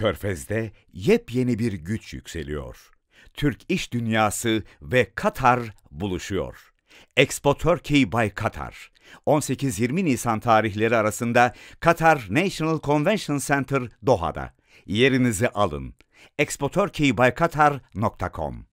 Körfez'de yepyeni bir güç yükseliyor. Türk iş dünyası ve Katar buluşuyor. Expo Turkey by Katar. 18-20 Nisan tarihleri arasında Katar National Convention Center Doha'da. Yerinizi alın. expoturkeybykatar.com